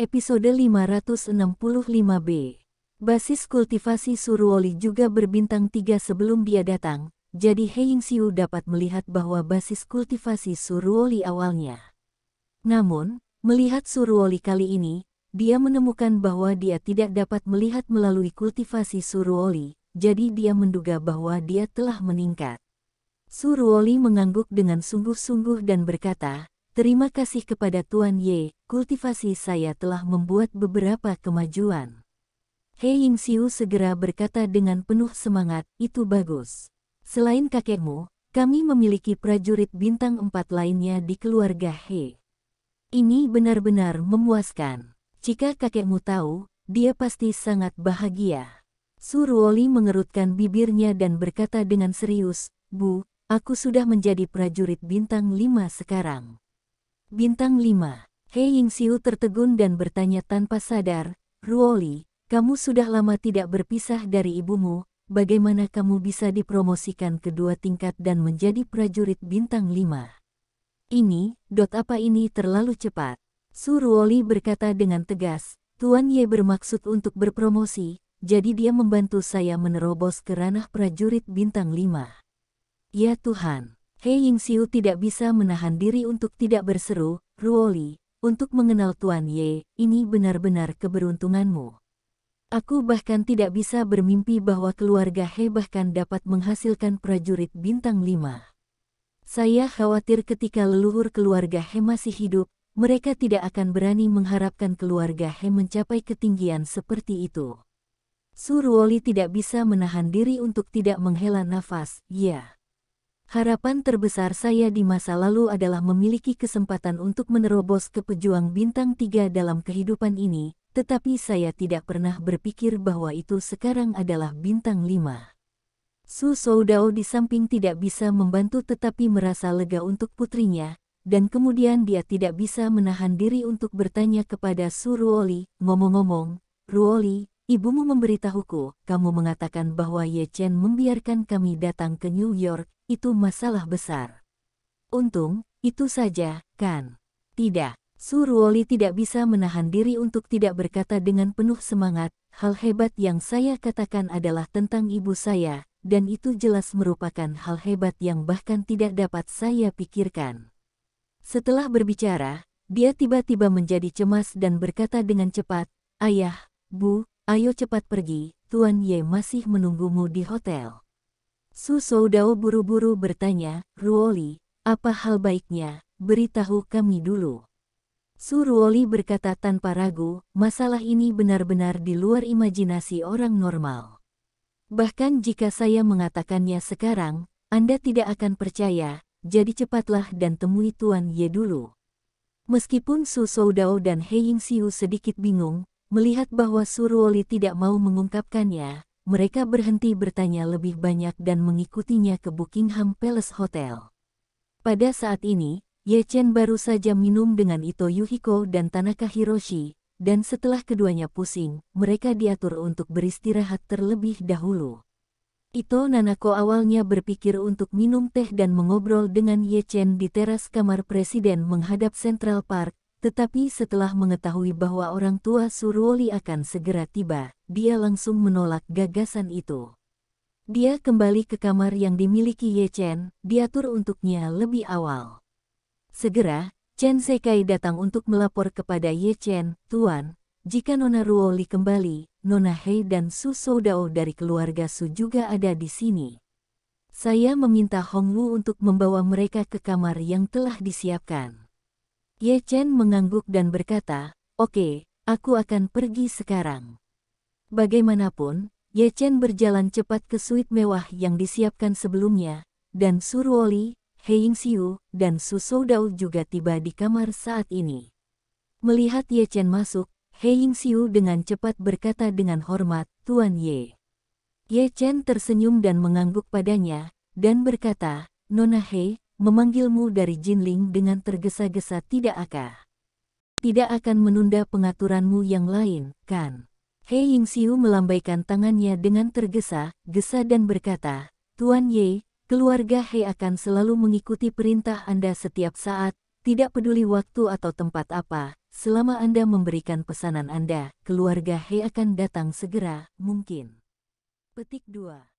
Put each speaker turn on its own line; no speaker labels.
episode 565b. Basis kultivasi Suruoli juga berbintang tiga sebelum dia datang, jadi Ying Siu dapat melihat bahwa basis kultivasi Suruoli awalnya. Namun, melihat Suruoli kali ini, dia menemukan bahwa dia tidak dapat melihat melalui kultivasi Suruoli, jadi dia menduga bahwa dia telah meningkat. Suruoli mengangguk dengan sungguh-sungguh dan berkata, Terima kasih kepada Tuan Ye, kultivasi saya telah membuat beberapa kemajuan. Hei Ying Xiu segera berkata dengan penuh semangat, itu bagus. Selain kakekmu, kami memiliki prajurit bintang empat lainnya di keluarga He. Ini benar-benar memuaskan. Jika kakekmu tahu, dia pasti sangat bahagia. Suruoli mengerutkan bibirnya dan berkata dengan serius, Bu, aku sudah menjadi prajurit bintang lima sekarang. Bintang lima. Hei Ying Xiu tertegun dan bertanya tanpa sadar, Ruoli, kamu sudah lama tidak berpisah dari ibumu, bagaimana kamu bisa dipromosikan kedua tingkat dan menjadi prajurit bintang lima? Ini, dot apa ini terlalu cepat. Su Ruoli berkata dengan tegas, Tuan Ye bermaksud untuk berpromosi, jadi dia membantu saya menerobos ke ranah prajurit bintang lima. Ya Tuhan, Hei Ying Xiu tidak bisa menahan diri untuk tidak berseru, Ruoli, untuk mengenal Tuan Ye, ini benar-benar keberuntunganmu. Aku bahkan tidak bisa bermimpi bahwa keluarga He bahkan dapat menghasilkan prajurit bintang lima. Saya khawatir ketika leluhur keluarga He masih hidup, mereka tidak akan berani mengharapkan keluarga He mencapai ketinggian seperti itu. Suruoli tidak bisa menahan diri untuk tidak menghela nafas, ya. Harapan terbesar saya di masa lalu adalah memiliki kesempatan untuk menerobos ke pejuang bintang tiga dalam kehidupan ini, tetapi saya tidak pernah berpikir bahwa itu sekarang adalah bintang lima. Su Soudao di samping tidak bisa membantu tetapi merasa lega untuk putrinya, dan kemudian dia tidak bisa menahan diri untuk bertanya kepada Su Ruoli, ngomong-ngomong, Ruoli, ibumu memberitahuku, kamu mengatakan bahwa Ye Chen membiarkan kami datang ke New York, itu masalah besar. Untung, itu saja, kan? Tidak. Suruoli tidak bisa menahan diri untuk tidak berkata dengan penuh semangat, hal hebat yang saya katakan adalah tentang ibu saya, dan itu jelas merupakan hal hebat yang bahkan tidak dapat saya pikirkan. Setelah berbicara, dia tiba-tiba menjadi cemas dan berkata dengan cepat, Ayah, Bu, ayo cepat pergi, Tuan Ye masih menunggumu di hotel. Su Soudao buru-buru bertanya, Ruoli, apa hal baiknya, beritahu kami dulu. Su Ruoli berkata tanpa ragu, masalah ini benar-benar di luar imajinasi orang normal. Bahkan jika saya mengatakannya sekarang, Anda tidak akan percaya, jadi cepatlah dan temui Tuan Ye dulu. Meskipun Su Soudao dan He Siu sedikit bingung, melihat bahwa Su Ruoli tidak mau mengungkapkannya, mereka berhenti bertanya lebih banyak dan mengikutinya ke Buckingham Palace Hotel. Pada saat ini, Ye Chen baru saja minum dengan Ito Yuhiko dan Tanaka Hiroshi, dan setelah keduanya pusing, mereka diatur untuk beristirahat terlebih dahulu. Ito Nanako awalnya berpikir untuk minum teh dan mengobrol dengan Ye Chen di teras kamar presiden menghadap Central Park, tetapi setelah mengetahui bahwa orang tua Suroli akan segera tiba, dia langsung menolak gagasan itu. Dia kembali ke kamar yang dimiliki Ye Chen, diatur untuknya lebih awal. Segera, Chen Sekai datang untuk melapor kepada Ye Chen, Tuan, jika Nona Ruoli kembali, Nona Hei dan Su Soudao dari keluarga Su juga ada di sini. Saya meminta Hong Hongwu untuk membawa mereka ke kamar yang telah disiapkan. Ye Chen mengangguk dan berkata, Oke, okay, aku akan pergi sekarang. Bagaimanapun, Ye Chen berjalan cepat ke suite mewah yang disiapkan sebelumnya, dan Surwoli, Heing Siu, dan Susoudao juga tiba di kamar saat ini. Melihat Ye Chen masuk, Heing Siu dengan cepat berkata dengan hormat, Tuan Ye. Ye Chen tersenyum dan mengangguk padanya, dan berkata, Nona He, memanggilmu dari Jinling dengan tergesa-gesa tidak akan. Tidak akan menunda pengaturanmu yang lain, kan? Hei Yingxiu melambaikan tangannya dengan tergesa-gesa dan berkata, Tuan Ye, keluarga Hei akan selalu mengikuti perintah Anda setiap saat, tidak peduli waktu atau tempat apa, selama Anda memberikan pesanan Anda, keluarga Hei akan datang segera, mungkin. Petik 2